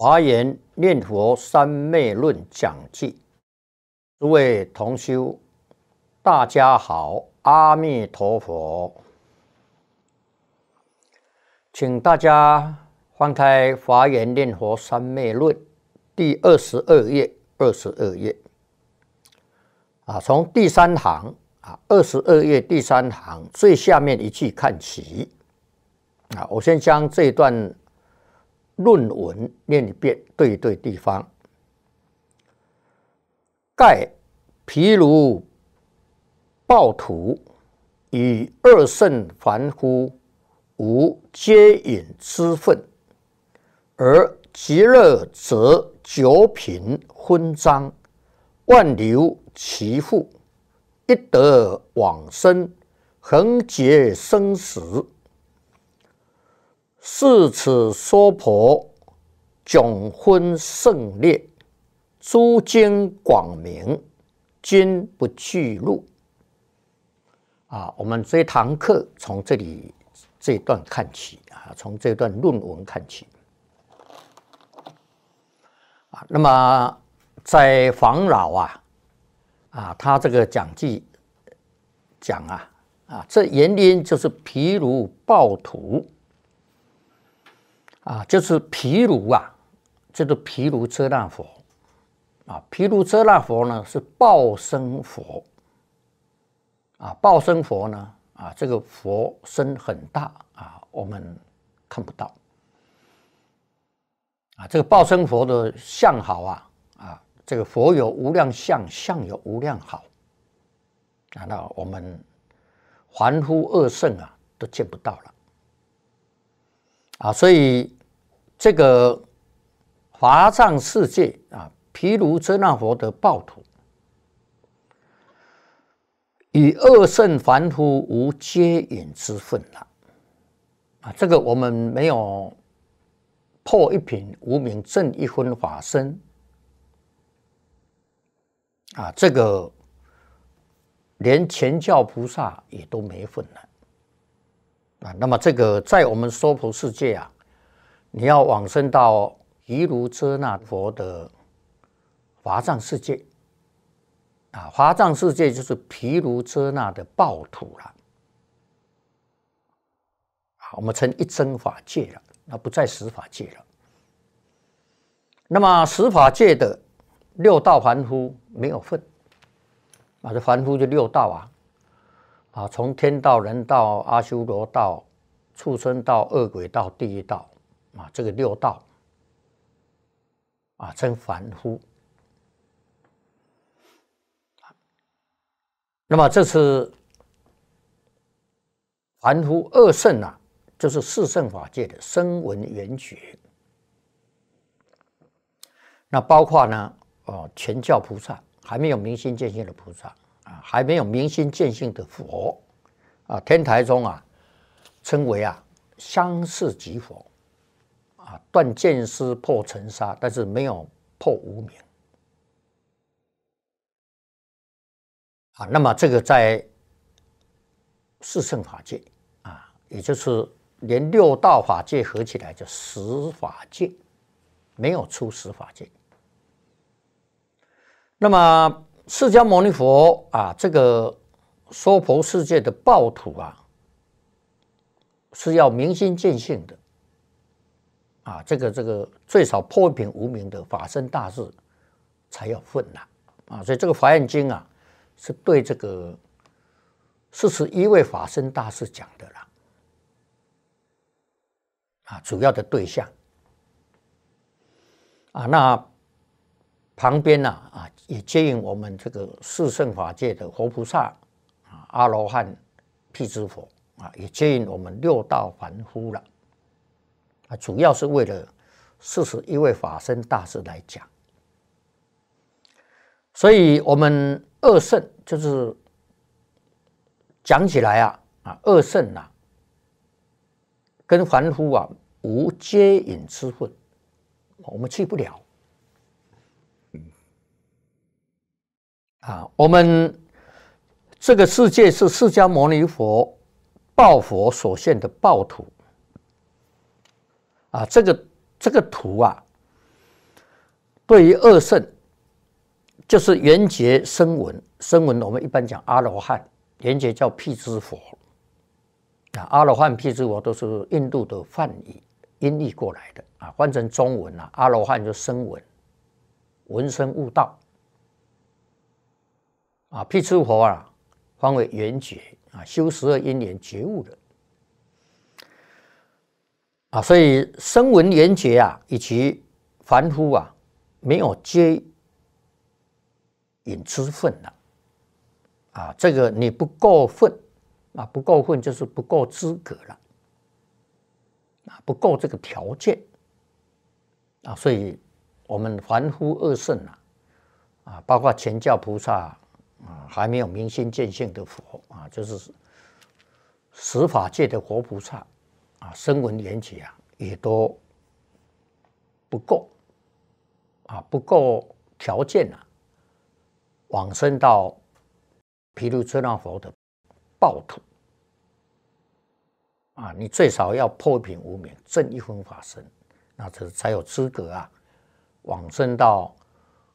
《华严念佛三昧论》讲记，诸位同修，大家好，阿弥陀佛，请大家翻开《华严念佛三昧论》第二十二页，二十二页啊，从第三行啊，二十二页第三行最下面一句看起啊，我先将这一段。论文念一遍，对对地方。盖譬如暴土，以二圣凡夫无接引之分，而极乐则九品昏章，万流其父，一得往生，恒结生死。是此娑婆，迥昏胜烈，诸经广明，今不具录。啊，我们这堂课从这里这一段看起啊，从这段论文看起啊。那么，在房老啊，啊，他这个讲记讲啊啊，这原因就是譬如暴徒。啊，就是毗卢啊，叫做毗卢遮那佛啊。毗卢遮那佛呢是报身佛啊，报身佛呢啊，这个佛身很大啊，我们看不到啊。这个报身佛的相好啊啊，这个佛有无量相，相有无量好啊。那我们凡夫二圣啊都见不到了啊，所以。这个华藏世界啊，毗卢遮那佛的暴徒，与二圣凡夫无接引之分了啊！这个我们没有破一品无名正一分法身啊！这个连前教菩萨也都没份了啊！那么，这个在我们娑婆世界啊。你要往生到毗卢遮那佛的华藏世界啊！华藏世界就是毗卢遮那的暴土了。啊。我们称一真法界了，那不在十法界了。那么十法界的六道凡夫没有份啊！这凡夫就六道啊！啊，从天道、人道、阿修罗道、畜生道、恶鬼道、地狱道。啊，这个六道啊，真凡夫。那么，这次凡夫二圣啊，就是四圣法界的声闻缘觉。那包括呢，哦，全教菩萨还没有明心见性的菩萨啊，还没有明心见性的佛啊，天台中啊称为啊相视即佛。啊！断剑师破尘沙，但是没有破无明。啊，那么这个在四圣法界啊，也就是连六道法界合起来叫十法界，没有出十法界。那么释迦牟尼佛啊，这个娑婆世界的暴徒啊，是要明心见性的。啊，这个这个最少破一品无名的法身大士才要分啦！啊，所以这个《法眼经》啊，是对这个四十一位法身大士讲的啦。啊，主要的对象。啊，那旁边呢？啊，也接引我们这个四圣法界的佛菩萨啊、阿罗汉、辟支佛啊，也接引我们六道凡夫了。啊，主要是为了四十一位法身大师来讲，所以，我们二圣就是讲起来啊，啊，二圣呐，跟凡夫啊无接引之分，我们去不了。啊，我们这个世界是释迦牟尼佛报佛所现的报土。啊，这个这个图啊，对于二圣，就是缘觉声闻，声闻我们一般讲阿罗汉，缘觉叫辟支佛，啊，阿罗汉、辟支佛都是印度的梵语音译过来的，啊，换成中文了，阿罗汉就声闻，闻声悟道，啊，辟支佛啊，方为缘觉，啊，修十二因缘觉悟的。啊，所以声闻缘觉啊，以及凡夫啊，没有接引之分了。啊，这个你不够分，啊不够分就是不够资格了，啊不够这个条件。啊，所以我们凡夫二圣啊，啊包括前教菩萨啊，还没有明心见性的佛啊，就是十法界的活菩萨。啊，声闻缘起啊，也都不够啊，不够条件啊，往生到毗卢遮那佛的暴土啊，你最少要破一品无名，正一分法身，那才才有资格啊，往生到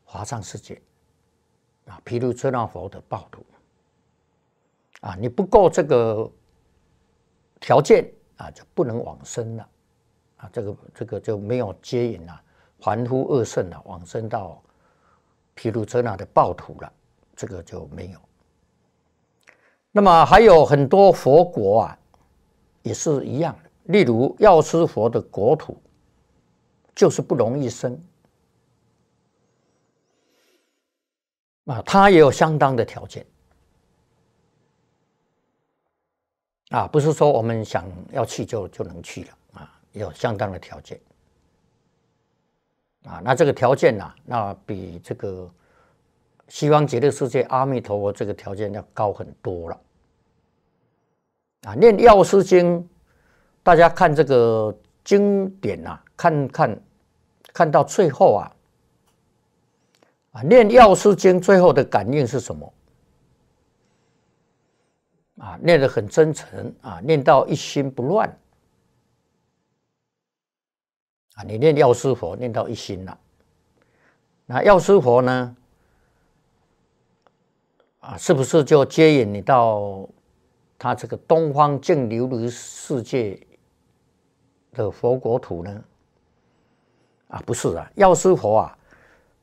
华藏世界啊，毗卢遮那佛的暴土啊，你不够这个条件。啊，就不能往生了，啊，这个这个就没有接引了，还复二圣了，往生到毗卢遮那的暴徒了，这个就没有。那么还有很多佛国啊，也是一样的，例如药师佛的国土，就是不容易生，啊，他也有相当的条件。啊，不是说我们想要去就就能去了啊，有相当的条件啊。那这个条件呢，那比这个西方极乐世界阿弥陀佛这个条件要高很多了啊。《念药师经》，大家看这个经典啊，看看看到最后啊啊，《念药师经》最后的感应是什么？啊，念得很真诚啊，念到一心不乱，啊，你念药师佛，念到一心了，那药师佛呢？啊，是不是就接引你到他这个东方净琉璃世界的佛国土呢？啊，不是啊，药师佛啊，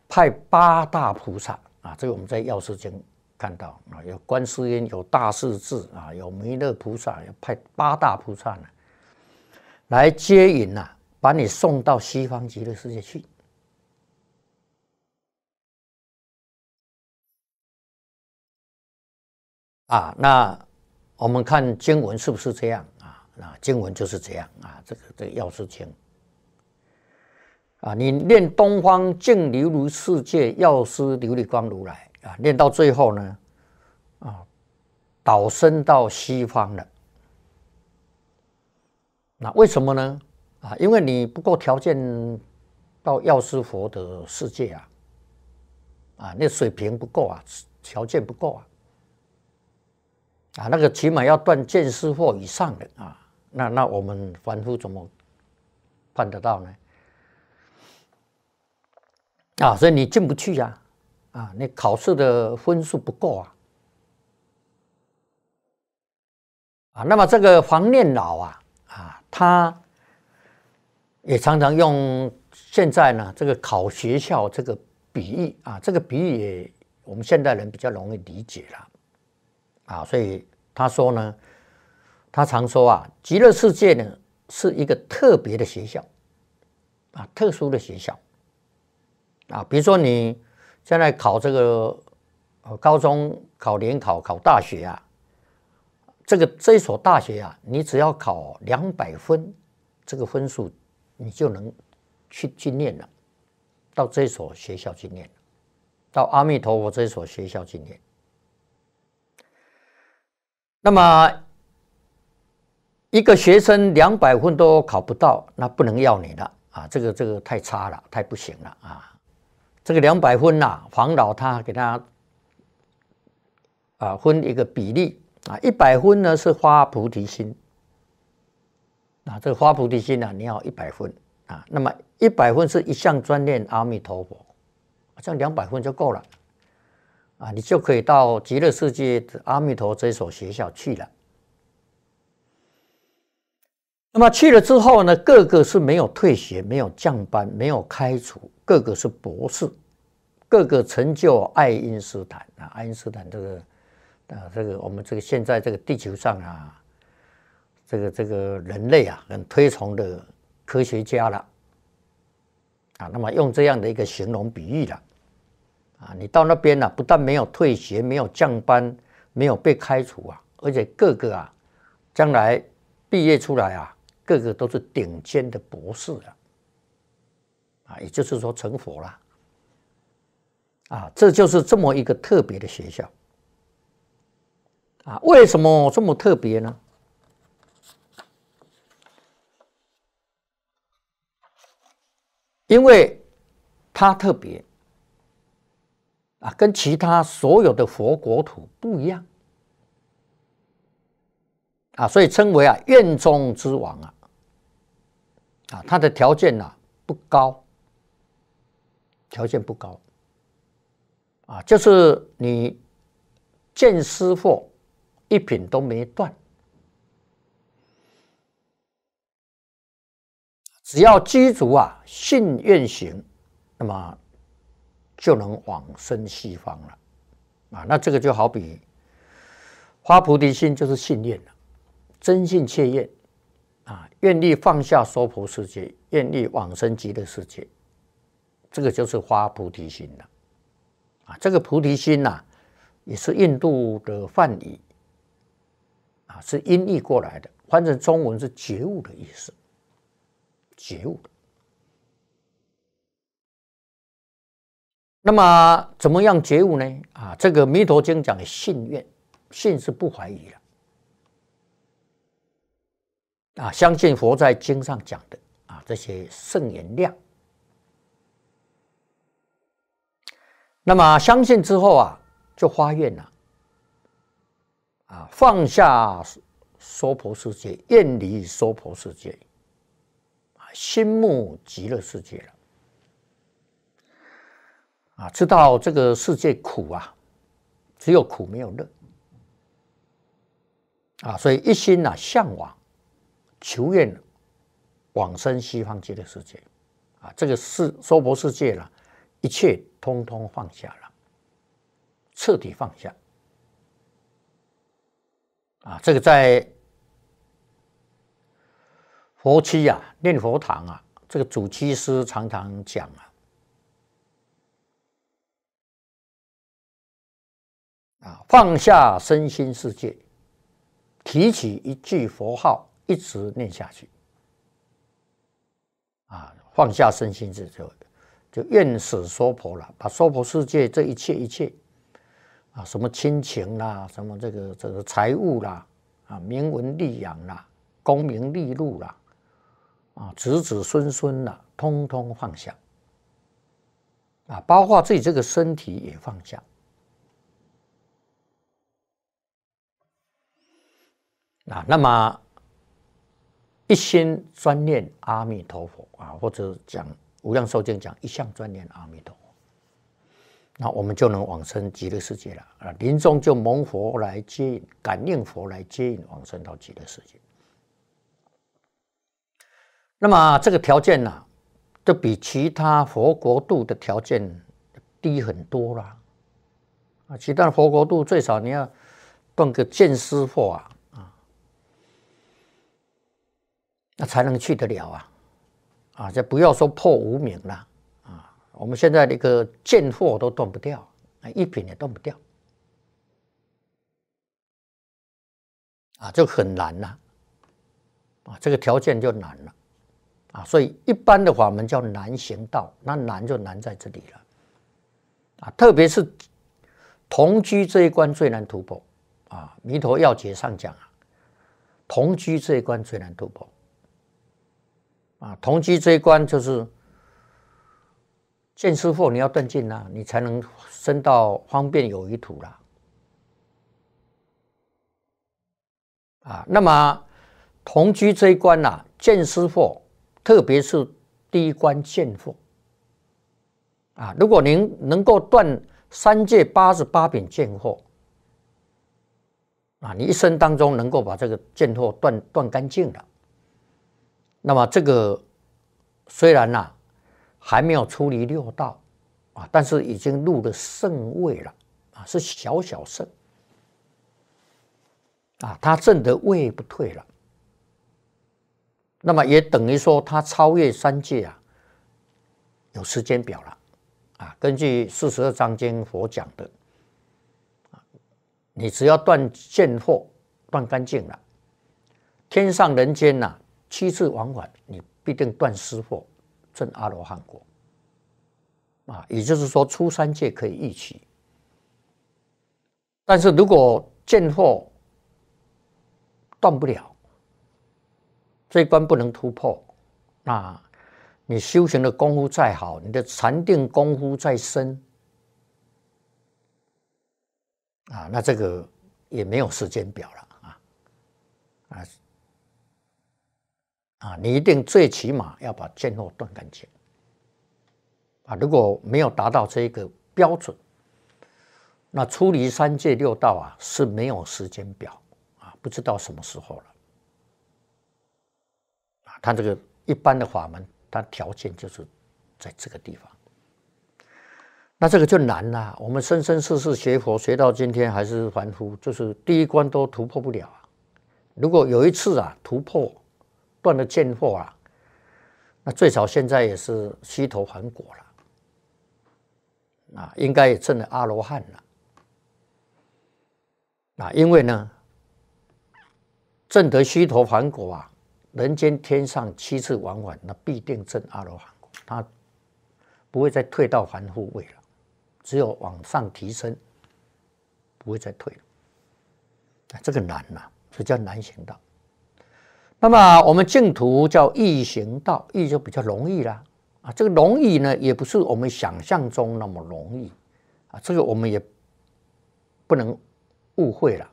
派八大菩萨啊，这个我们在药师经。看到啊，有观世音，有大势至啊，有弥勒菩萨，要派八大菩萨呢来接引呐，把你送到西方极乐世界去啊。那我们看经文是不是这样啊？那经文就是这样啊，这个这个药师经啊，你念东方净琉璃世界药师琉璃光如来。啊，练到最后呢，啊，倒生到西方了。那为什么呢？啊，因为你不够条件到药师佛的世界啊，啊，那水平不够啊，条件不够啊，啊，那个起码要断见思惑以上的啊，那那我们凡夫怎么办得到呢？啊，所以你进不去呀。啊，你考试的分数不够啊！啊，那么这个黄念老啊啊，他也常常用现在呢这个考学校这个比喻啊，这个比喻也我们现代人比较容易理解了啊，所以他说呢，他常说啊，极乐世界呢是一个特别的学校啊，特殊的学校啊，比如说你。现在考这个，呃，高中考联考考大学啊，这个这所大学啊，你只要考两百分这个分数，你就能去去念了，到这所学校去念，到阿弥陀佛这所学校去念。那么，一个学生两百分都考不到，那不能要你了啊！这个这个太差了，太不行了啊！这个两百分呐，黄老他给他啊分一个比例啊，一百分呢是花菩提心，那这个花菩提心呢你要一百分啊，那么一百分是一项专念阿弥陀佛，这样两百分就够了啊，你就可以到极乐世界的阿弥陀这所学校去了。那么去了之后呢，个个是没有退学、没有降班、没有开除。个个是博士，个个成就爱因斯坦啊！爱因斯坦这个啊，这个我们这个现在这个地球上啊，这个这个人类啊，很推崇的科学家了啊。那么用这样的一个形容比喻了啊，你到那边呢，不但没有退学、没有降班、没有被开除啊，而且个个啊，将来毕业出来啊，个个都是顶尖的博士了。也就是说，成佛了，啊，这就是这么一个特别的学校，啊，为什么这么特别呢？因为它特别，啊，跟其他所有的佛国土不一样，啊，所以称为啊院中之王啊，啊，它的条件呢不高。条件不高，啊，就是你见师傅一品都没断，只要积足啊，信愿行，那么就能往生西方了，啊，那这个就好比发菩提心就是信念了，真信切愿啊，愿意放下娑婆世界，愿意往生极乐世界。这个就是发菩提心了，啊，这个菩提心呐，也是印度的梵语，啊，是音译过来的，翻成中文是觉悟的意思，觉悟。那么怎么样觉悟呢？啊，这个《弥陀经》讲的信愿，信是不怀疑的。啊，相信佛在经上讲的，啊，这些圣言量。那么相信之后啊，就发愿了，啊，放下娑婆世界，愿离娑婆世界，啊，心目极乐世界了，啊，知道这个世界苦啊，只有苦没有乐，啊，所以一心啊、向往，求愿往生西方极乐世界，啊，这个是娑婆世界呢，一切。通通放下了，彻底放下啊！这个在佛期啊，念佛堂啊，这个主七师常常讲啊，啊，放下身心世界，提起一句佛号，一直念下去啊，放下身心世界。就厌世娑婆了，把娑婆世界这一切一切，啊，什么亲情啦，什么这个这个财物啦，啊，名闻利养啦，功名利禄啦，啊，子子孙孙啦，通通放下，啊，包括自己这个身体也放下，啊，那么一心专念阿弥陀佛啊，或者讲。无量寿经讲，一向专念阿弥陀，佛，那我们就能往生极乐世界了啊！临终就蒙佛来接引，感应佛来接引，往生到极乐世界。那么这个条件呢，就比其他佛国度的条件低很多了啊！其他佛国度最少你要断个见思惑啊，那才能去得了啊。啊，就不要说破无名了，啊，我们现在这个贱货都断不掉，啊，一品也断不掉，啊，就很难了，啊，这个条件就难了，啊，所以一般的法门叫难行道，那难就难在这里了，啊，特别是同居这一关最难突破，啊，弥陀要解上讲啊，同居这一关最难突破。啊，同居这一关就是见师傅你要断尽啦，你才能升到方便有余土啦。啊，那么同居这一关呐，见师傅，特别是第一关见父啊，如果您能够断三界八十八品见父啊，你一生当中能够把这个见父断断干净的。那么这个虽然呐还没有出离六道啊，但是已经入了圣位了啊，是小小圣啊，他正得位不退了。那么也等于说他超越三界啊，有时间表了啊。根据四十二章经佛讲的，你只要断见惑断干净了，天上人间呐。七次往返，你必定断失或证阿罗汉果。啊，也就是说，出三界可以一起。但是如果见货断不了，这一关不能突破，那你修行的功夫再好，你的禅定功夫再深，啊，那这个也没有时间表了啊，啊。啊，你一定最起码要把剑惑断干净啊！如果没有达到这一个标准，那出离三界六道啊是没有时间表啊，不知道什么时候了啊！他这个一般的法门，它条件就是在这个地方，那这个就难了。我们生生世世学佛，学到今天还是凡夫，就是第一关都突破不了啊！如果有一次啊突破。断的贱货啊！那最少现在也是虚头洹果了，啊，应该也证了阿罗汉了，啊，因为呢，证得虚头洹果啊，人间天上七次往返，那必定证阿罗汉，他不会再退到凡夫位了，只有往上提升，不会再退了。啊，这个难呐，所以叫难行道。那么我们净土叫易行道，易就比较容易啦，啊，这个容易呢，也不是我们想象中那么容易，啊，这个我们也不能误会了，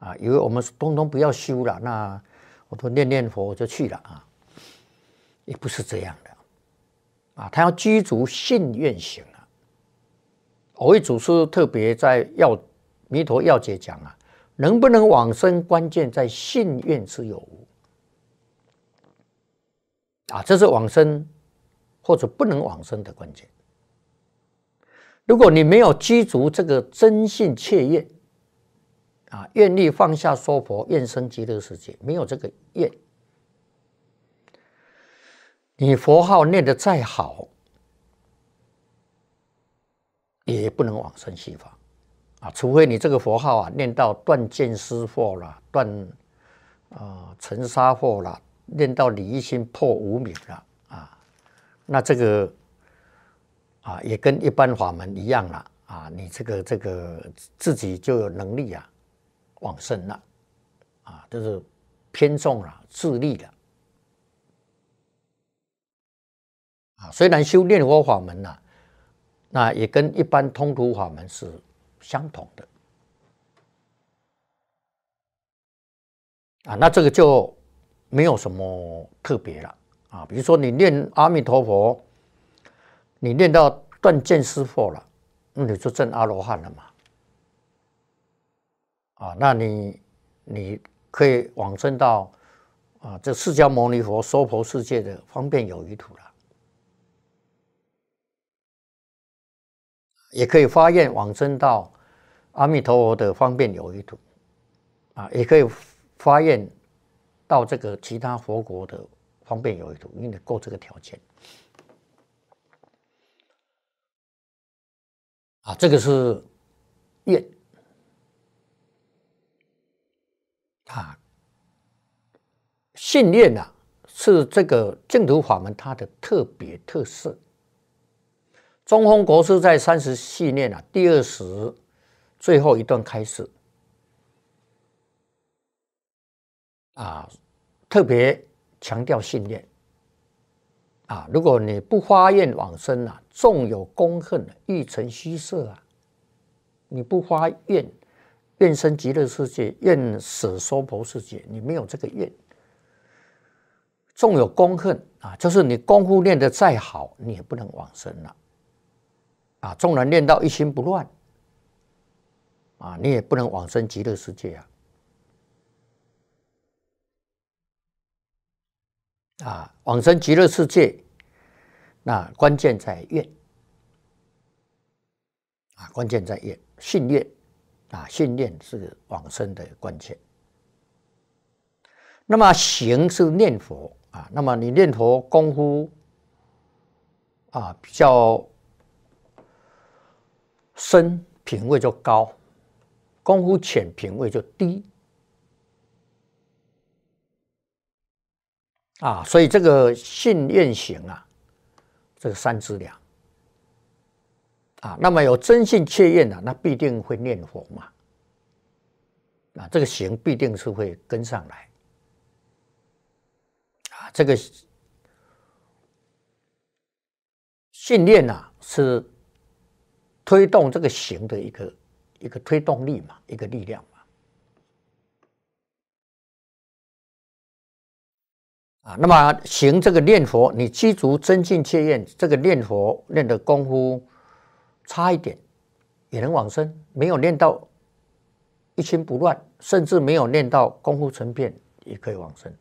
啊，以为我们通通不要修了，那我都念念佛就去了啊，也不是这样的，啊，他要居足信愿行啊，我为祖师特别在要弥陀要解讲啊，能不能往生，关键在信愿之有无。啊，这是往生或者不能往生的关键。如果你没有积足这个真信切愿，啊，愿力放下娑婆，愿生极乐世界，没有这个愿，你佛号念的再好，也不能往生西方，啊，除非你这个佛号啊，念到断见思惑啦，断啊尘沙惑啦，练到你一心破无明了啊，那这个啊也跟一般法门一样了啊，你这个这个自己就有能力啊往生了啊，就是偏重了自立了啊。虽然修炼佛法门呐，那也跟一般通途法门是相同的啊，那这个就。没有什么特别了啊，比如说你念阿弥陀佛，你念到断见思佛了，那你就证阿罗汉了嘛。啊，那你你可以往生到啊这释迦牟尼佛娑婆世界的方便有余土了，也可以发愿往生到阿弥陀佛的方便有余土，啊，也可以发愿。到这个其他佛国的方便有一土，因为你够这个条件啊。这个是业。啊，信念啊，是这个净土法门它的特别特色。中风国师在《三十信念》啊，第二十最后一段开始。啊，特别强调信念。啊！如果你不发愿往生啊，纵有功恨，欲成虚设啊！你不发愿，愿生极乐世界，愿死娑婆世界，你没有这个愿，纵有功恨啊，就是你功夫练得再好，你也不能往生了啊！纵然练到一心不乱啊，你也不能往生极乐世界啊！啊，往生极乐世界，那关键在愿啊，关键在愿信愿啊，信念是往生的关键。那么行是念佛啊，那么你念佛功夫啊比较深，品位就高；功夫浅，品位就低。啊，所以这个信愿行啊，这个三支两，啊，那么有真信切愿啊，那必定会念佛嘛，啊，这个行必定是会跟上来，啊，这个信念啊，是推动这个行的一个一个推动力嘛，一个力量。啊，那么行这个念佛，你积足真境切愿，这个念佛念的功夫差一点也能往生，没有念到一心不乱，甚至没有念到功夫成片，也可以往生。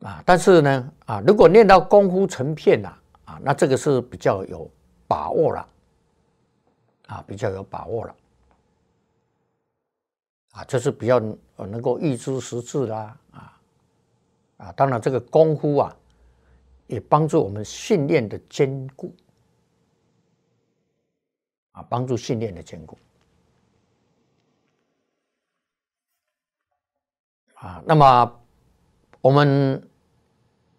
啊，但是呢，啊，如果念到功夫成片呐，啊，那这个是比较有把握了，啊，比较有把握了。啊，这是比较呃能够预知时至啦，啊啊，当然这个功夫啊，也帮助我们训练的坚固，啊，帮助训练的坚固，啊，那么我们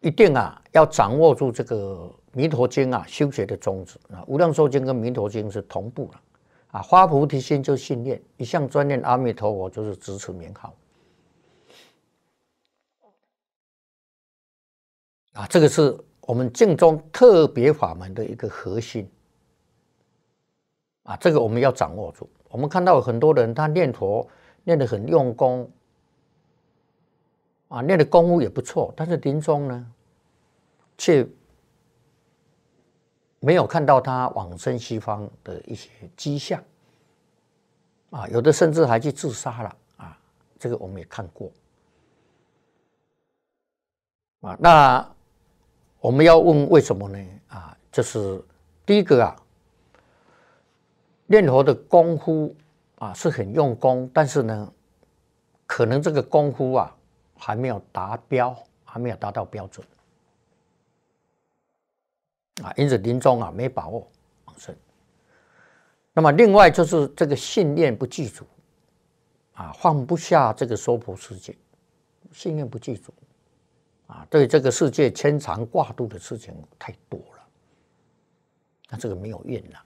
一定啊要掌握住这个弥陀经啊修学的宗旨啊，无量寿经跟弥陀经是同步的。啊，发菩提心就信念，一向专念阿弥陀佛就是咫持名号。啊，这个是我们净宗特别法门的一个核心。啊，这个我们要掌握住。我们看到很多人，他念佛念得很用功，啊，念的功夫也不错，但是临终呢，却。没有看到他往生西方的一些迹象，啊，有的甚至还去自杀了，啊，这个我们也看过，啊，那我们要问为什么呢？啊，就是第一个啊，念佛的功夫啊是很用功，但是呢，可能这个功夫啊还没有达标，还没有达到标准。啊，因此临终啊没把握往生。那么另外就是这个信念不具足，啊，放不下这个娑婆世界，信念不具足，啊，对这个世界牵肠挂肚的事情太多了。那这个没有愿呐、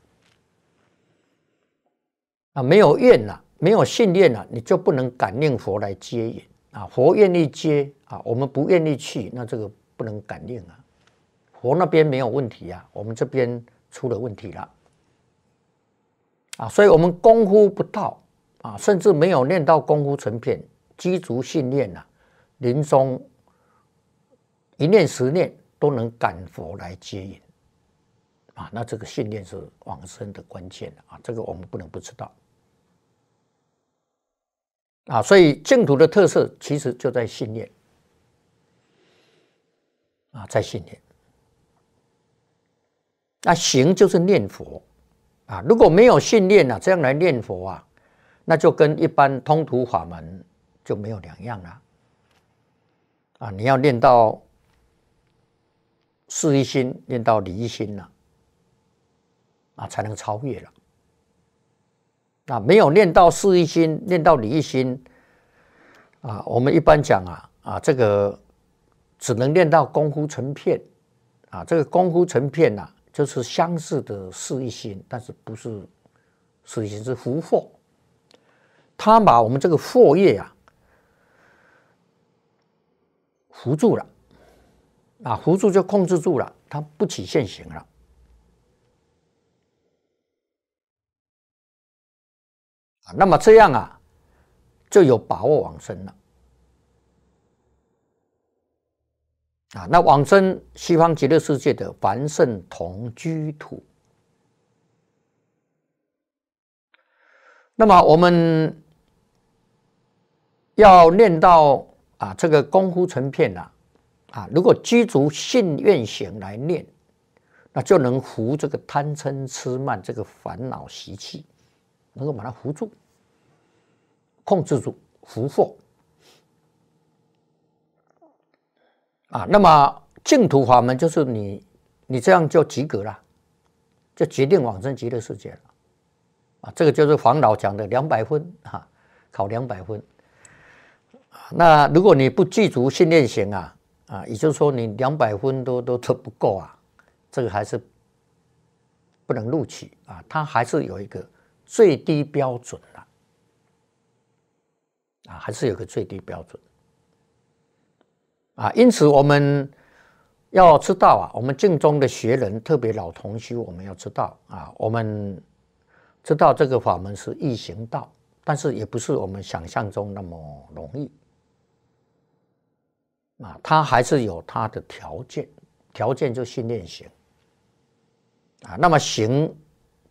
啊，没有愿呐，没有信念呐，你就不能感念佛来接引啊。佛愿意接啊，我们不愿意去，那这个不能感念啊。佛那边没有问题啊，我们这边出了问题了，啊，所以我们功夫不到啊，甚至没有练到功夫成片，基础训练呐，临终一念十念都能感佛来接引，啊，那这个信念是往生的关键啊，这个我们不能不知道，啊，所以净土的特色其实就在信念，啊，在信念。那行就是念佛啊，如果没有信念啊，这样来念佛啊，那就跟一般通途法门就没有两样了啊！你要练到四一心，练到理一心了啊，才能超越了。那没有练到四一心，练到理一心啊，我们一般讲啊啊，这个只能练到功夫成片啊，这个功夫成片呐。就是相似的是一心，但是不是是一心是福祸。他把我们这个祸业呀，扶住了，啊，扶住就控制住了，他不起现行了。啊，那么这样啊，就有把握往生了。啊，那往生西方极乐世界的凡圣同居土。那么我们要念到啊，这个功夫成片呐、啊，如果积足信愿行来念，那就能扶这个贪嗔痴慢这个烦恼习气，能够把它扶住，控制住，扶惑。啊，那么净土法门就是你，你这样就及格了，就决定往生极乐世界了。啊，这个就是黄老讲的两百分哈，考两百分。啊，那如果你不具足训练型啊，啊，也就是说你两百分都都都不够啊，这个还是不能录取啊，它还是有一个最低标准的。啊，还是有个最低标准。啊，因此我们要知道啊，我们镜中的学人，特别老同学，我们要知道啊，我们知道这个法门是易行道，但是也不是我们想象中那么容易啊，它还是有它的条件，条件就训练行啊，那么行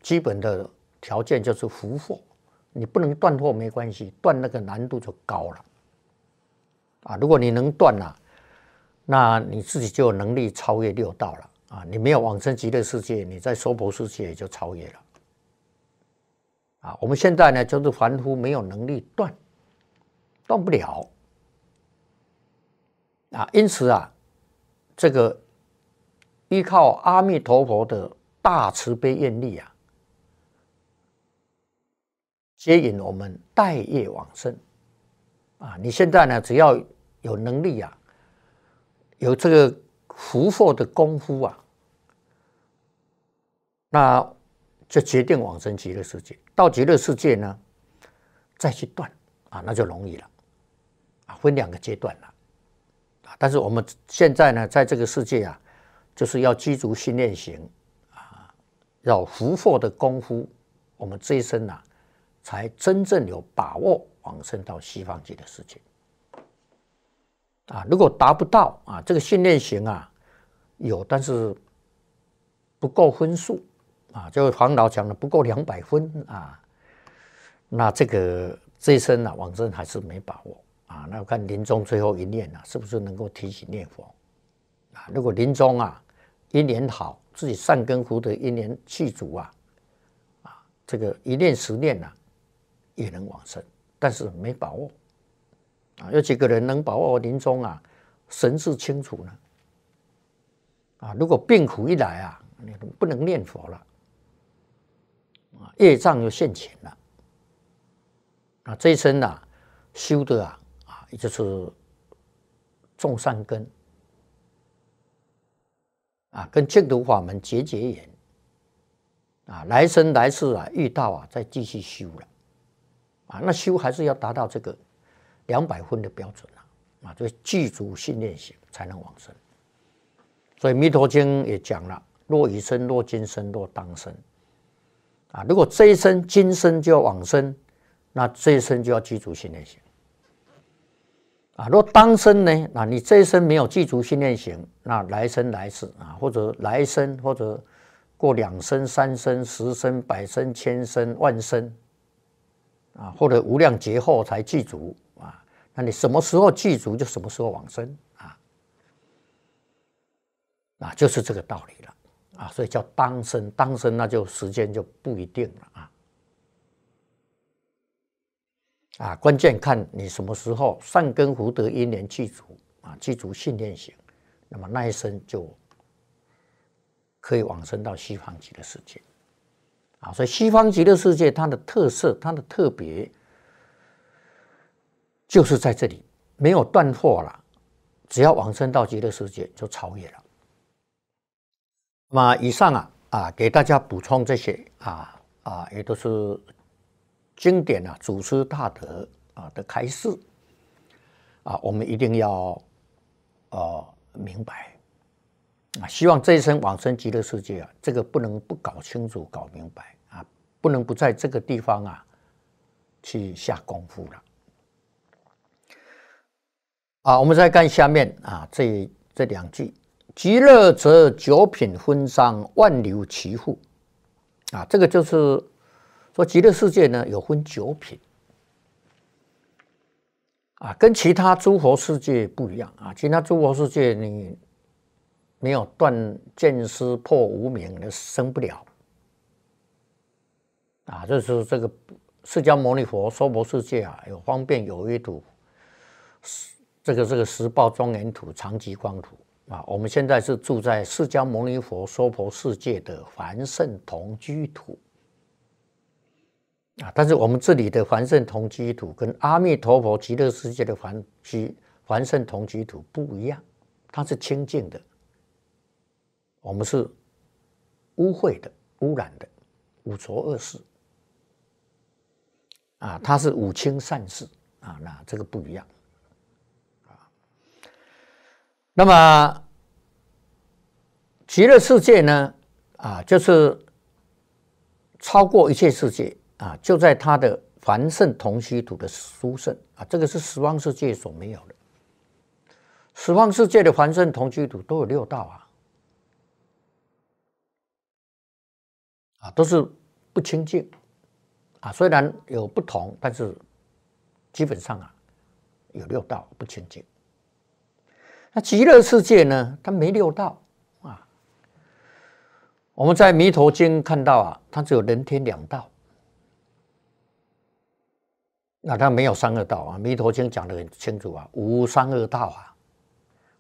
基本的条件就是福祸，你不能断货没关系，断那个难度就高了啊，如果你能断了。那你自己就有能力超越六道了啊！你没有往生极乐世界，你在娑婆世界也就超越了啊！我们现在呢，就是凡夫没有能力断，断不了啊。因此啊，这个依靠阿弥陀佛的大慈悲愿力啊，接引我们待业往生啊！你现在呢，只要有能力啊。有这个福祸的功夫啊，那就决定往生极乐世界。到极乐世界呢，再去断啊，那就容易了啊，分两个阶段了啊。但是我们现在呢，在这个世界啊，就是要积足心念行啊，要福祸的功夫，我们这一生啊，才真正有把握往生到西方极乐世界。啊，如果达不到啊，这个训练型啊，有但是不够分数啊，就黄老讲的不够两百分啊，那这个这一生啊往生还是没把握啊。那看临终最后一念啊，是不是能够提醒念佛啊？如果临终啊一年好，自己善根福德一年具足啊，啊这个一念十念呢也能往生，但是没把握。啊，有几个人能把握临终啊，神志清楚呢？啊，如果病苦一来啊，你不能念佛了，啊，业障又现前了，啊，这一生呐修的啊，啊，也就是种善根，啊，跟净土法门结结缘，啊，来生来世啊遇到啊，再继续修了，啊，那修还是要达到这个。两百分的标准了啊，就是具足训练行才能往生。所以《弥陀经》也讲了：若以生、若今生、若当生，啊，如果这一生今生就要往生，那这一生就要具足训练行。啊，若当生呢？那你这一生没有具足训练行，那来生来世啊，或者来生或者过两生、三生、十生、百生、千生、万生，啊，或者无量劫后才具足。那你什么时候具足，就什么时候往生啊？啊，就是这个道理了啊，所以叫当生当生，那就时间就不一定了啊。啊，关键看你什么时候善根福德因缘具足啊，具足信念行，那么那一生就可以往生到西方极乐世界啊。所以西方极乐世界它的特色，它的特别。就是在这里，没有断货了。只要往生到极乐世界，就超越了。那么以上啊啊，给大家补充这些啊啊，也都是经典啊，祖师大德啊的开示啊，我们一定要呃明白啊。希望这一生往生极乐世界啊，这个不能不搞清楚、搞明白啊，不能不在这个地方啊去下功夫了。啊，我们再看下面啊，这这两句，极乐则九品分商，万流其赴啊，这个就是说极乐世界呢有分九品啊，跟其他诸佛世界不一样啊，其他诸佛世界你没有断见思破无明，你生不了啊，就是这个释迦牟尼佛娑婆世界啊，有方便有一度。这个这个十报庄严土、长吉光土啊，我们现在是住在释迦牟尼佛娑婆世界的凡圣同居土啊。但是我们这里的凡圣同居土跟阿弥陀佛极乐世界的凡居凡圣同居土不一样，它是清净的，我们是污秽的、污染的，五浊恶世啊，它是五清善世啊，那这个不一样。那么，极乐世界呢？啊，就是超过一切世界啊！就在它的凡圣同虚土的殊胜啊，这个是十方世界所没有的。十方世界的凡圣同居土都有六道啊，啊，都是不清净啊。虽然有不同，但是基本上啊，有六道不清净。那极乐世界呢？它没六道啊。我们在弥陀经看到啊，它只有人天两道。那它没有善恶道啊。弥陀经讲的很清楚啊，无善恶道啊。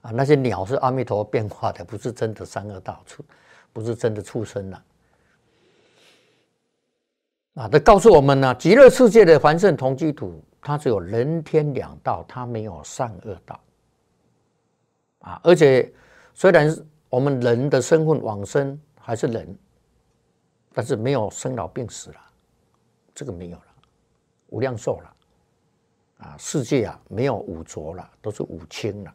啊，那些鸟是阿弥陀变化的，不是真的善恶道出，不是真的畜生了。啊，它告诉我们呢，极乐世界的凡圣同居土，它只有人天两道，它没有善恶道。啊，而且虽然我们人的身份往生还是人，但是没有生老病死了，这个没有了，无量寿了，啊，世界啊没有五浊了，都是五清了，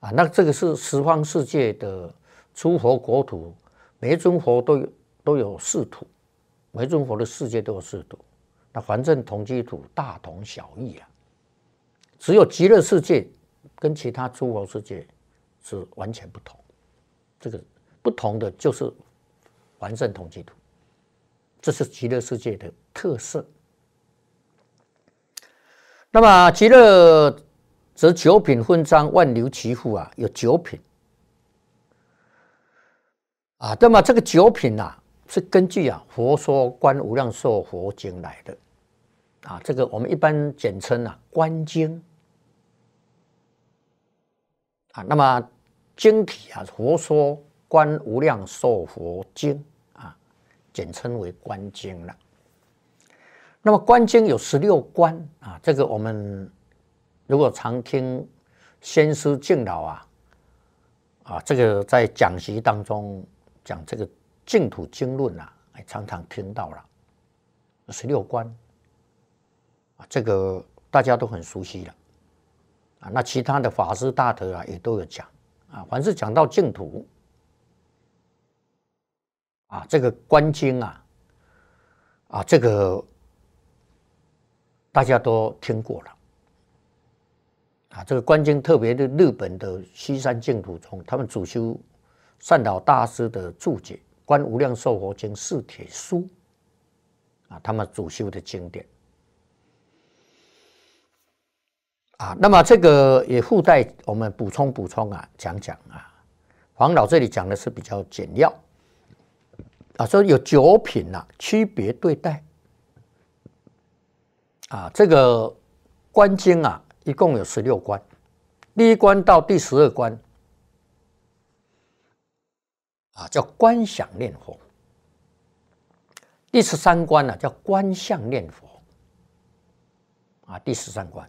啊，那这个是十方世界的诸佛国土，每一尊佛都有都有四土，每一尊佛的世界都有四土，那凡正同居土大同小异啊，只有极乐世界。跟其他诸佛世界是完全不同，这个不同的就是完胜同济土，这是极乐世界的特色。那么极乐则九品混章万流齐赴啊，有九品啊。那么这个九品啊，是根据啊《佛说观无量寿佛经》来的啊。这个我们一般简称啊《观经》。啊，那么经体啊，《佛说观无量寿佛经》啊，简称为《观经》了。那么，《观经》有十六观啊，这个我们如果常听先师敬老啊，啊，这个在讲席当中讲这个净土经论啊，哎，常常听到了十六观啊，这个大家都很熟悉了。啊，那其他的法师大德啊也都有讲啊，凡是讲到净土，啊，这个观经啊，啊，这个大家都听过了，啊，这个观经特别的日本的西山净土宗，他们主修善导大师的注解《观无量寿佛经四帖书》，啊，他们主修的经典。啊，那么这个也附带我们补充补充啊，讲讲啊，黄老这里讲的是比较简要啊，说有九品呐，区别对待啊，这个观经啊，一共有十六关，第一关到第十二关啊，叫观想念佛，第十三关呢叫观相念佛啊，第十三关。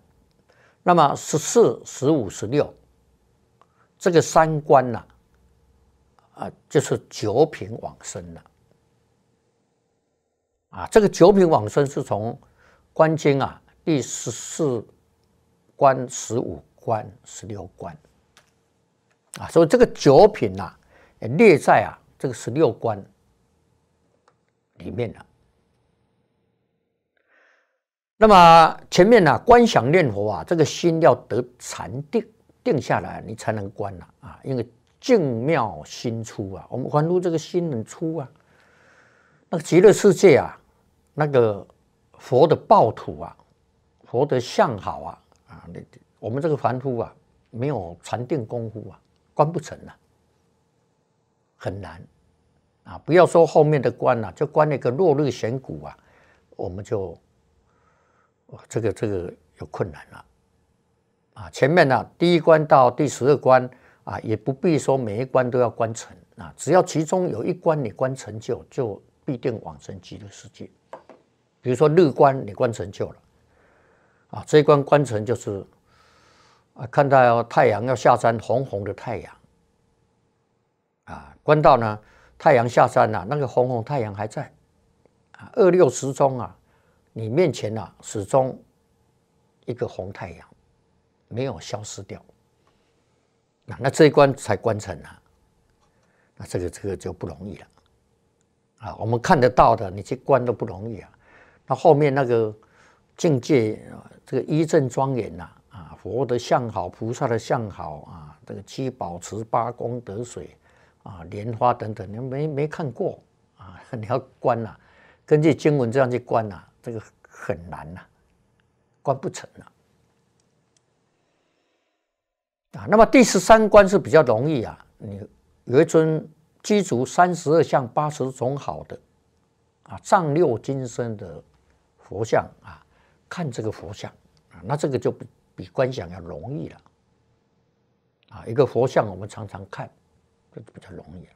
那么十四、十五、十六，这个三关呐，啊，就是九品往生了。啊，这个九品往生是从关经啊第十四关、十五关、十六关啊，所以这个九品呐列在啊这个十六关里面了。那么前面呢，观想念佛啊，这个心要得禅定，定下来你才能观呐啊，因为静妙心出啊，我们凡夫这个心能出啊，那个极乐世界啊，那个佛的报土啊，佛的相好啊啊，那我们这个凡夫啊，没有禅定功夫啊，观不成啊，很难啊，不要说后面的观呐，就观那个落日悬谷啊，我们就。这个这个有困难了啊！前面呢，第一关到第十二关啊，也不必说每一关都要关成啊，只要其中有一关你关成就，就必定往生极乐世界。比如说日关，你关成就了啊，这一关关成就是啊，看到太阳要下山，红红的太阳啊，关到呢，太阳下山了，那个红红太阳还在啊，二六十钟啊。你面前呢，始终一个红太阳没有消失掉。那那这一关才关成啊，那这个这个就不容易了啊！我们看得到的，你去关都不容易啊。那后面那个境界，这个一正庄严呐啊，佛的像好，菩萨的像好啊，这个七宝池、八功德水啊，莲花等等，你没没看过啊？你要关呐，根据经文这样去关呐。这个很难呐，观不成了啊！那么第十三关是比较容易啊，你有一尊基足三十二相八十种好的啊，藏六金身的佛像啊，看这个佛像啊，那这个就不比观想要容易了啊。一个佛像我们常常看就比较容易了，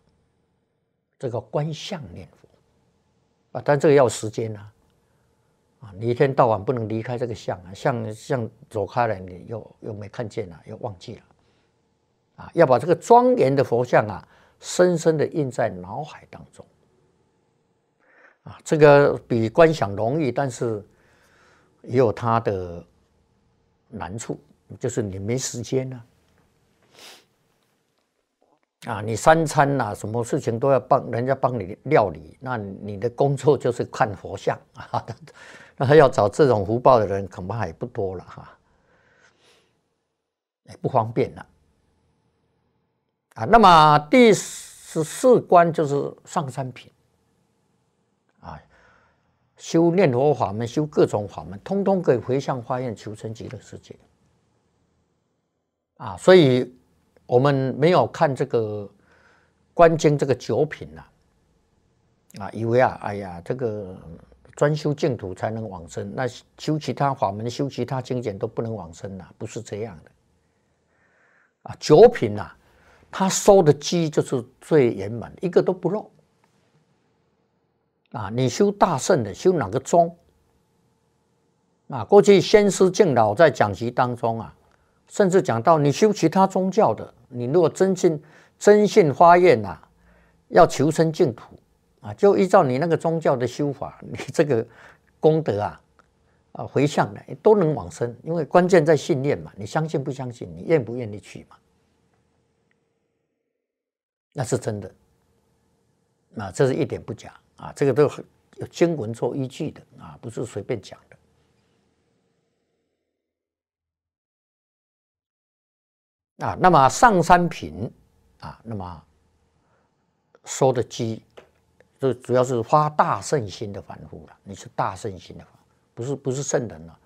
这个观相念佛啊，但这个要时间呐。啊，你一天到晚不能离开这个像啊，像像走开了，你又又没看见了，又忘记了，啊，要把这个庄严的佛像啊，深深的印在脑海当中，啊，这个比观想容易，但是也有它的难处，就是你没时间呢。啊，你三餐呐，什么事情都要帮人家帮你料理，那你的工作就是看佛像啊。那他要找这种福报的人，恐怕也不多了哈，也不方便了。啊，那么第十四关就是上三品啊，修念佛法门，修各种法门，通通可以回向化愿求生极乐世界啊，所以。我们没有看这个关经这个九品呐，啊，以为啊，哎呀，这个专修净土才能往生，那修其他法门、修其他经典都不能往生呐，不是这样的。啊，九品呐，他收的基就是最圆满，一个都不漏。啊，你修大圣的，修哪个宗？啊，过去先师敬老在讲席当中啊，甚至讲到你修其他宗教的。你如果真信真信发愿呐，要求生净土啊，就依照你那个宗教的修法，你这个功德啊，啊回向的都能往生，因为关键在信念嘛，你相信不相信，你愿不愿意去嘛，那是真的，啊，这是一点不假啊，这个都有经文做依据的啊，不是随便讲。啊，那么上三品，啊，那么说的机，就主要是发大圣心的凡夫了。你是大圣心的不是不是圣人了，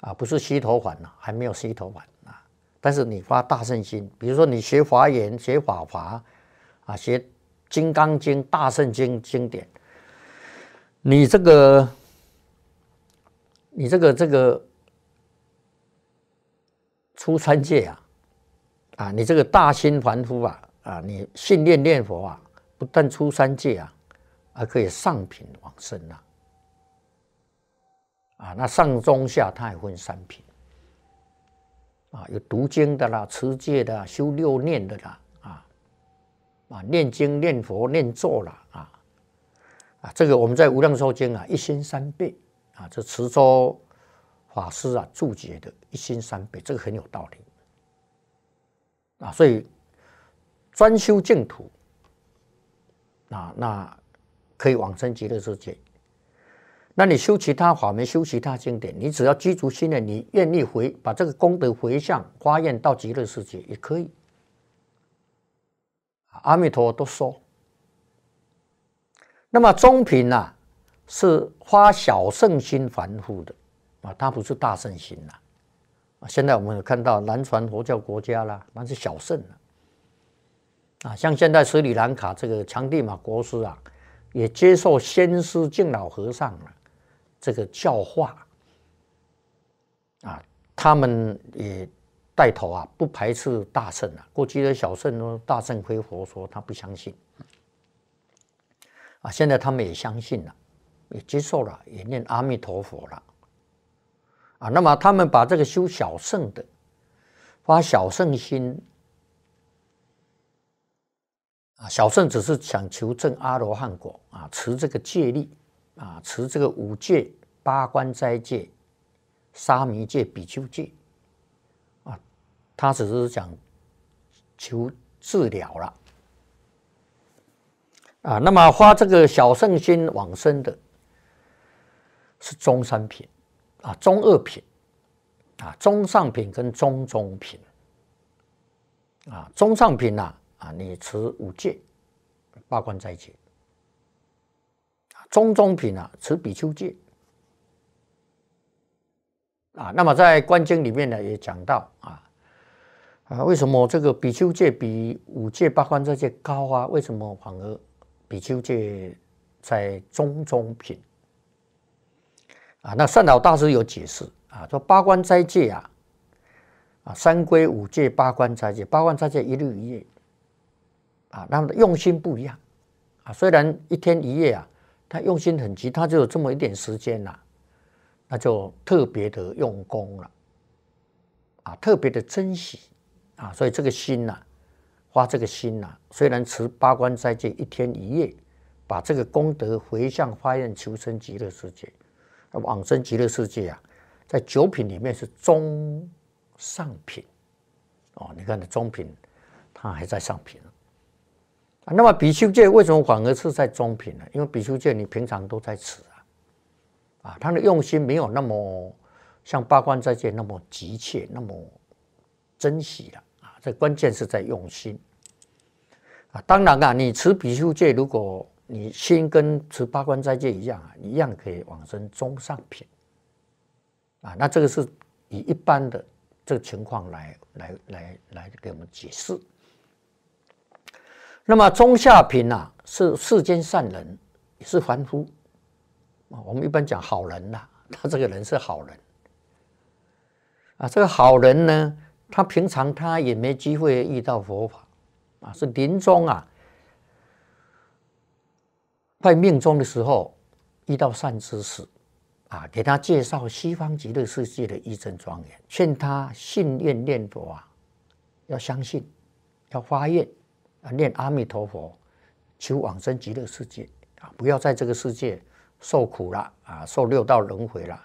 啊，不是西头凡了，还没有西头凡啊。但是你发大圣心，比如说你学华严、学法华，啊，学金刚经、大圣经经典，你这个，你这个这个出三界啊。啊，你这个大心凡夫啊，啊，你训练念佛啊，不但出三界啊，还可以上品往生啊。啊，那上中下，它也分三品。啊，有读经的啦，持戒的，修六念的啦，啊，啊，念经念佛念咒啦，啊，啊，这个我们在《无量寿经》啊，一心三倍啊，这持州法师啊注解的，一心三倍，这个很有道理。啊，所以专修净土啊，那可以往生极乐世界。那你修其他法门，修其他经典，你只要积足心念，你愿意回把这个功德回向发愿到极乐世界也可以。阿弥陀佛都说。那么中品呢，是发小圣心凡夫的啊，他不是大圣心呐。现在我们有看到南传佛教国家啦，那是小圣了。啊，像现在斯里兰卡这个强蒂马国师啊，也接受先师敬老和尚啊这个教化。啊，他们也带头啊，不排斥大圣啊。过去的小圣都大圣推佛说他不相信。啊，现在他们也相信了，也接受了，也念阿弥陀佛了。啊，那么他们把这个修小圣的，发小圣心。啊，小圣只是想求证阿罗汉果啊，持这个戒律啊，持这个五戒、八关斋戒、沙弥戒、比丘戒。啊，他只是想求治疗了。啊，那么发这个小圣心往生的，是中三品。啊，中二品，啊，中上品跟中中品，啊，中上品呢，啊，你持五戒，八关斋戒；，啊，中中品呢，持比丘戒。啊，那么在《观经》里面呢，也讲到，啊，啊，为什么这个比丘戒比五戒八关斋戒高啊？为什么反而比丘戒在中中品？啊，那善导大师有解释啊，说八关斋戒啊，啊，三规五戒八关斋戒，八关斋戒一日一夜啊，他们的用心不一样啊。虽然一天一夜啊，他用心很急，他就有这么一点时间呐，那就特别的用功了啊，特别的珍惜啊，所以这个心呐，花这个心呐，虽然持八关斋戒一天一夜，把这个功德回向发愿求生极乐世界。往生极乐世界啊，在九品里面是中上品哦。你看，那中品它还在上品啊。那么比丘戒为什么反而是在中品呢？因为比丘戒你平常都在此啊，啊，他的用心没有那么像八关斋戒那么急切、那么珍惜了啊。这关键是在用心啊。当然啊，你持比丘戒如果。你心跟持八关斋戒一样啊，一样可以往生中上品啊。那这个是以一般的这个情况来来来来给我们解释。那么中下品啊，是世间善人，也是凡夫啊。我们一般讲好人呐，他 这个人是好人啊。这个好人呢，他平常他也没机会遇到佛法啊，是临终啊。快命终的时候，遇到善知识，啊，给他介绍西方极乐世界的一正庄严，劝他信愿念佛，啊，要相信，要发愿，啊，念阿弥陀佛，求往生极乐世界，啊，不要在这个世界受苦了，啊，受六道轮回了。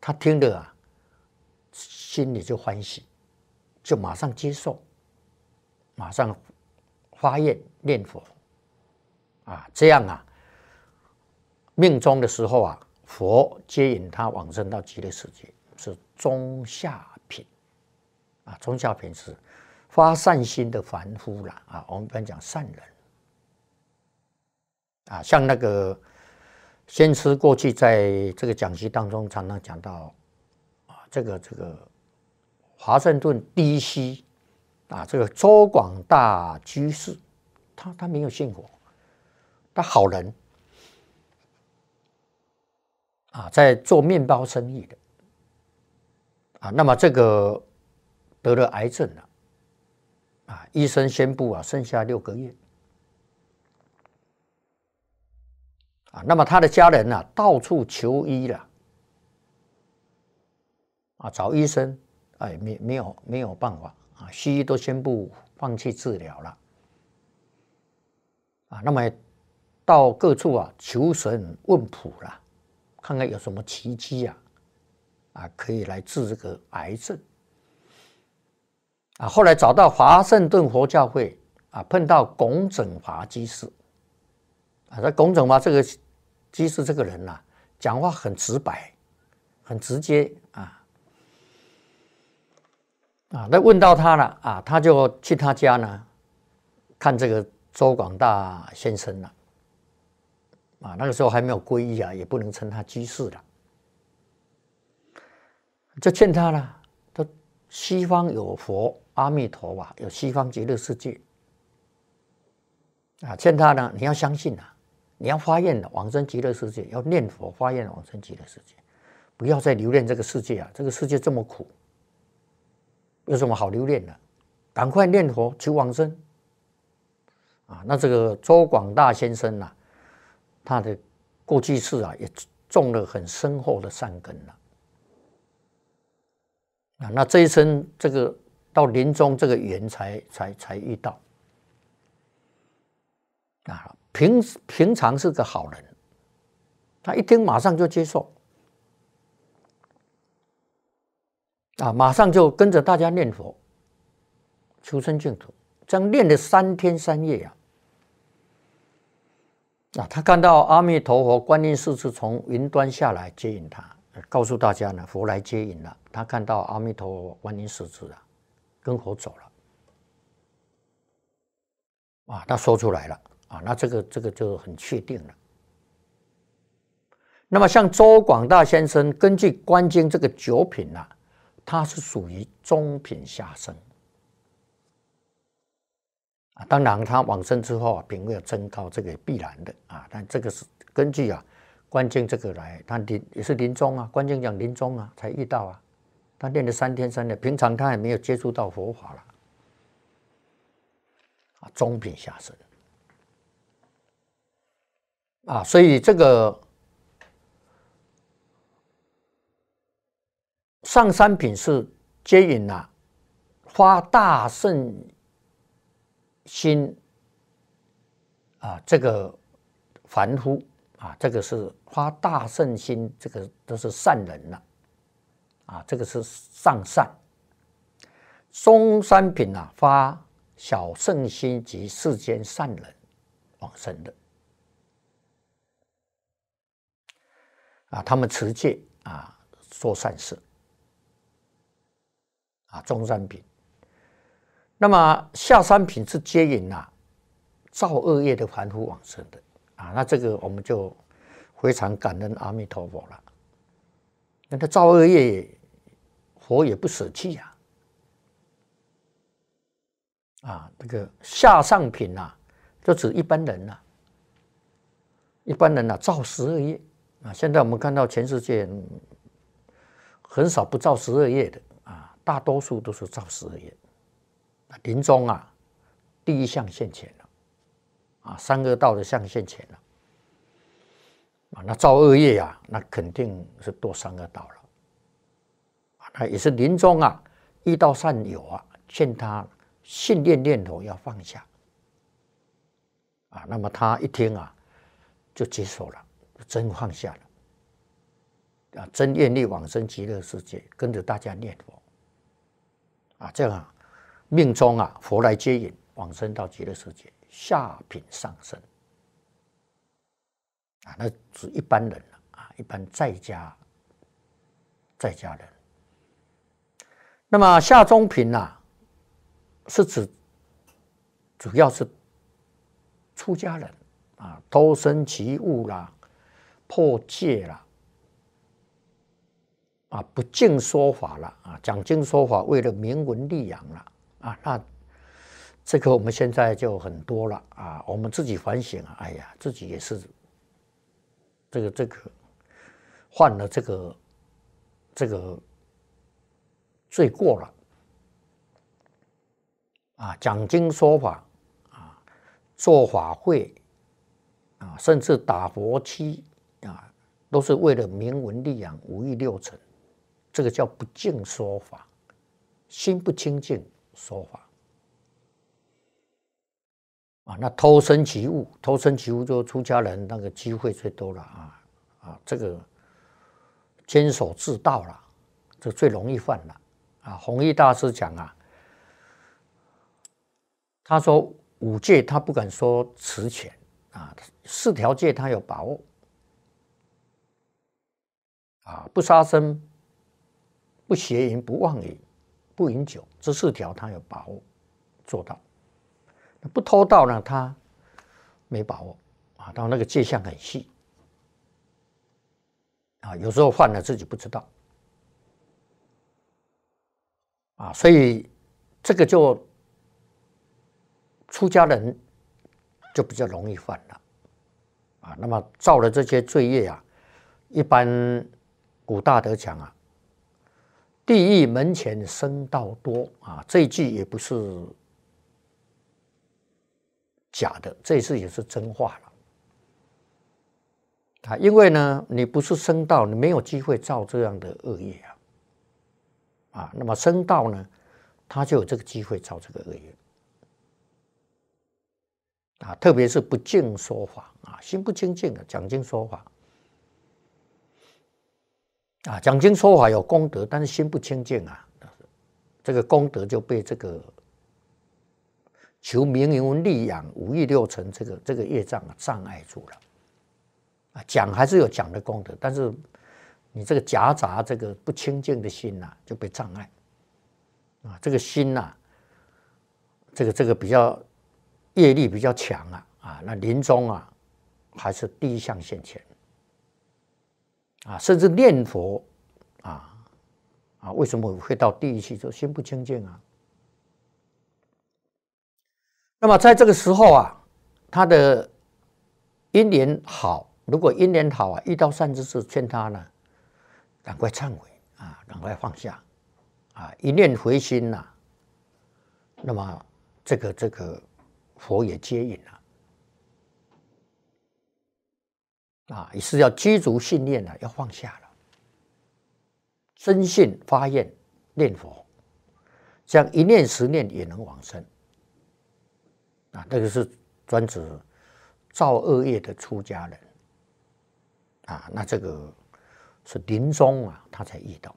他听得啊，心里就欢喜，就马上接受，马上发愿念佛。啊，这样啊，命中的时候啊，佛接引他往生到极乐世界，是中下品，啊，中下品是发善心的凡夫了啊。我们一般讲善人，啊，像那个先师过去在这个讲席当中常常讲到，啊，这个这个华盛顿 DC 啊，这个周广大居士，他他没有信佛。他好人啊，在做面包生意的啊，那么这个得了癌症了啊，医生宣布啊，剩下六个月啊，那么他的家人呢，到处求医了啊，找医生哎，没没有没有办法啊，西医都宣布放弃治疗了啊，那么。到各处啊求神问卜啦，看看有什么奇迹啊啊可以来治这个癌症啊！后来找到华盛顿佛教会啊，碰到龚振华居士啊。这龚振华这个居士这个人呐，讲话很直白，很直接啊啊。那问到他了啊，他就去他家呢看这个周广大先生了。啊，那个时候还没有皈依啊，也不能称他居士了，就劝他了。说西方有佛阿弥陀哇，有西方极乐世界啊，劝他呢，你要相信啊，你要发愿往生极乐世界，要念佛发愿往生极乐世界，不要再留恋这个世界啊，这个世界这么苦，有什么好留恋的？赶快念佛求往生啊！那这个周广大先生呐。他的过去世啊，也种了很深厚的善根了。啊，那这一生这个到临终这个缘才才才遇到。啊，平平常是个好人，他一听马上就接受，啊，马上就跟着大家念佛，求生净土，这样念了三天三夜呀。啊，他看到阿弥陀佛、观音世是从云端下来接引他，告诉大家呢，佛来接引了。他看到阿弥陀佛、观音世子啊，跟佛走了。啊，他说出来了啊，那这个这个就很确定了。那么像周广大先生，根据《观经》这个九品啊，他是属于中品下生。啊，当然，他往生之后啊，品位要增高，这个必然的啊。但这个是根据啊，关键这个来，他临也是临终啊，关键讲临终啊才遇到啊。他练了三天三夜，平常他也没有接触到佛法了啊，中品下手啊，所以这个上三品是接引了发大圣。心啊，这个凡夫啊，这个是发大圣心，这个都是善人了啊，这个是上善。中三品啊，发小圣心及世间善人往生的啊，他们持戒啊，做善事啊，中三品。那么下三品是接引啊，造恶业的凡夫往生的啊，那这个我们就非常感恩阿弥陀佛了。那他造恶业，佛也不舍弃呀。啊，这个下上品啊，就指一般人呐，一般人呐造十二业啊。现在我们看到全世界很少不造十二业的啊，大多数都是造十二业。临终啊，第一象限前了啊，三个道的象限前了啊，那造恶业呀，那肯定是多三个道了啊，那也是临终啊，遇到善友啊，劝他信念念头要放下啊，那么他一听啊，就接受了，真放下了啊，真愿力往生极乐世界，跟着大家念佛啊，这样。啊、命中啊，佛来接引往生到极乐世界，下品上生啊，那是一般人了啊，一般在家在家人。那么下中品呢，是指主要是出家人啊，偷生其物啦，破戒啦，啊，不敬说法了啊，讲经说法为了名闻利养了。啊，那这个我们现在就很多了啊！我们自己反省啊，哎呀，自己也是这个这个犯了这个这个罪过了啊！讲经说法啊，做法会啊，甚至打佛七啊，都是为了名闻利养、五欲六尘，这个叫不净说法，心不清净。说法啊，那偷生其物，偷生其物就出家人那个机会最多了啊啊，这个坚守自道了，这最容易犯了啊。弘一大师讲啊，他说五戒他不敢说持全啊，四条戒他有把握啊，不杀生，不邪淫，不妄语。不饮酒，这四条他有把握做到；不偷盗呢，他没把握啊。到那个界限很细啊，有时候犯了自己不知道啊，所以这个就出家人就比较容易犯了啊。那么造了这些罪业啊，一般古大德讲啊。地狱门前生道多啊！这一句也不是假的，这一次也是真话了啊！因为呢，你不是生道，你没有机会造这样的恶业啊！啊，那么生道呢，他就有这个机会造这个恶业啊！特别是不净说法啊，心不清净的讲经说法。啊，讲经说法有功德，但是心不清净啊，这个功德就被这个求名、闻利、养五欲六尘，这个这个业障障碍住了。啊，讲还是有讲的功德，但是你这个夹杂这个不清净的心呐，就被障碍。啊，这个心呐，这个这个比较业力比较强啊啊，那临终啊，还是第一项现前。啊，甚至念佛，啊，啊，为什么会到地狱去？就心不清净啊？那么在这个时候啊，他的因缘好，如果因缘好啊，遇到善知识劝他呢，赶快忏悔啊，赶快放下啊，一念回心呐，那么这个这个佛也接引啊。啊，也是要积足信念呢，要放下了，真信发愿念佛，这样一念十念也能往生。啊，这个是专指造恶业的出家人。啊，那这个是临终啊，他才遇到。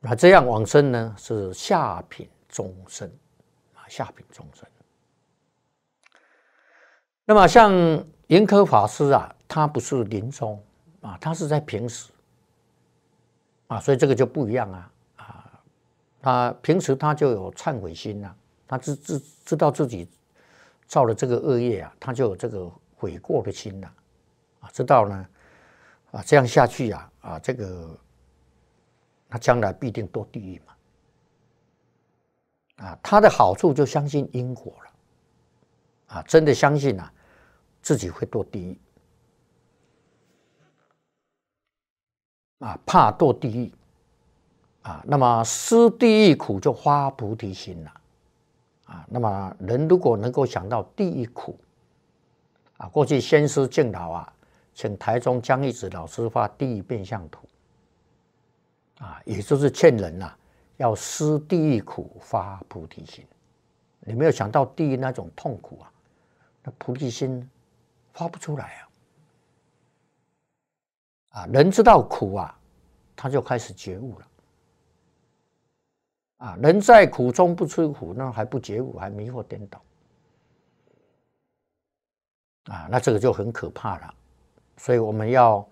那这样往生呢，是下品终生啊，下品终生。那么像。严苛法师啊，他不是临终啊，他是在平时啊，所以这个就不一样啊啊，他平时他就有忏悔心呐，他知知知道自己造了这个恶业啊，他就有这个悔过的心呐啊，知道呢啊，这样下去啊啊，这个他将来必定堕地狱嘛啊，他的好处就相信因果了啊，真的相信呐。自己会堕地狱啊，怕堕地狱啊。那么思地狱苦就发菩提心了啊。那么人如果能够想到地狱苦啊，过去先师敬老啊，请台中江一子老师发地狱变相图啊，也就是劝人啊，要思地狱苦发菩提心。你没有想到地狱那种痛苦啊，那菩提心。发不出来啊！啊，人知道苦啊，他就开始觉悟了。啊，人在苦中不吃苦，那还不觉悟，还迷惑颠倒。啊，那这个就很可怕了。所以我们要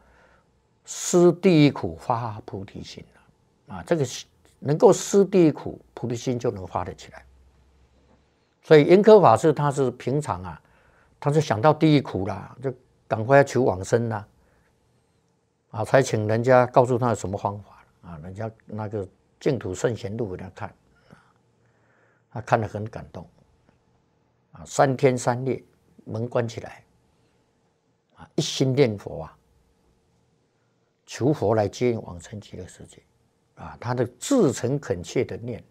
施第一苦，发菩提心啊，这个能够施第一苦，菩提心就能发得起来。所以云科法师他是平常啊。他就想到地狱苦啦，就赶快要求往生啦，啊，才请人家告诉他什么方法啊？人家那个净土圣贤录给他看，他看得很感动，啊，三天三夜门关起来，啊，一心念佛啊，求佛来接往生极乐世界，啊，他的至诚恳切的念，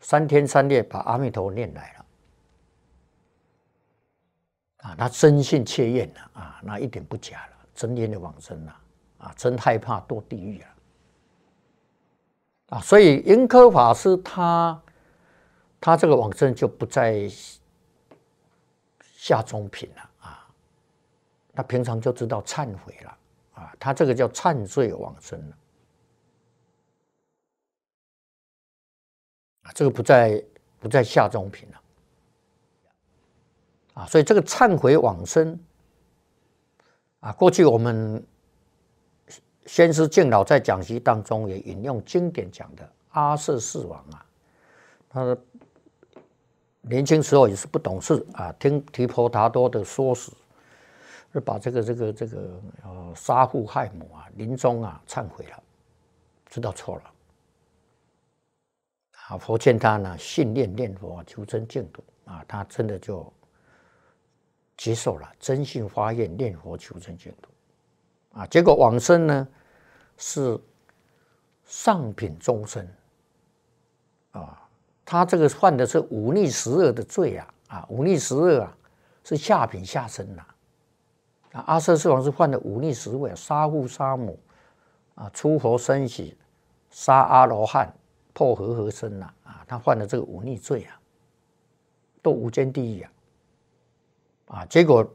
三天三夜把阿弥陀念来了。啊，他真信切愿了啊，那一点不假了，真念的往生了啊，真害怕堕地狱了啊，所以云科法师他他这个往生就不再下中品了啊，他平常就知道忏悔了啊，他这个叫忏罪往生了啊，这个不在不在下中品了。啊，所以这个忏悔往生啊，过去我们先师敬老在讲席当中也引用经典讲的阿舍世王啊，他年轻时候也是不懂事啊，听提婆达多的说死，就把这个这个这个呃杀父害母啊，临终啊忏悔了，知道错了啊，佛见他呢，信念念佛求真净土啊，他真的就。接受了真信发愿念佛求生净土，啊，结果往生呢是上品众生，啊，他这个犯的是五逆十恶的罪啊，啊，五逆十恶啊是下品下生呐。阿舍世王是犯的五逆十恶，杀父杀母，啊，出佛身死，杀阿罗汉，破和合僧呐，啊，他犯了这个五逆罪啊，都无间地狱啊。啊，结果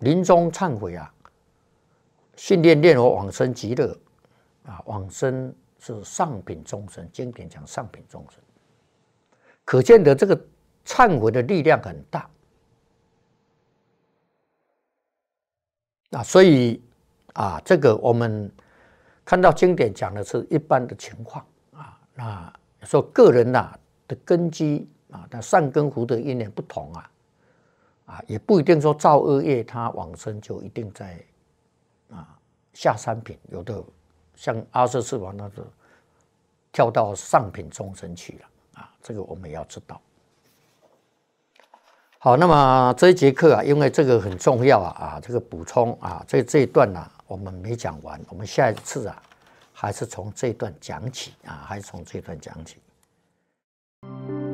临终忏悔啊，信念念我往生极乐啊，往生是上品众生。经典讲上品众生，可见得这个忏悔的力量很大。啊，所以啊，这个我们看到经典讲的是一般的情况啊。那说个人呐的根基啊，他善根福德因缘不同啊。啊，也不一定说造恶业，他往生就一定在啊下三品，有的像阿舍世王那种跳到上品众生去了啊，这个我们要知道。好，那么这一节课啊，因为这个很重要啊啊，这个补充啊，这这一段呢我们没讲完，我们下一次啊还是从这一段讲起啊，还是从这一段讲起。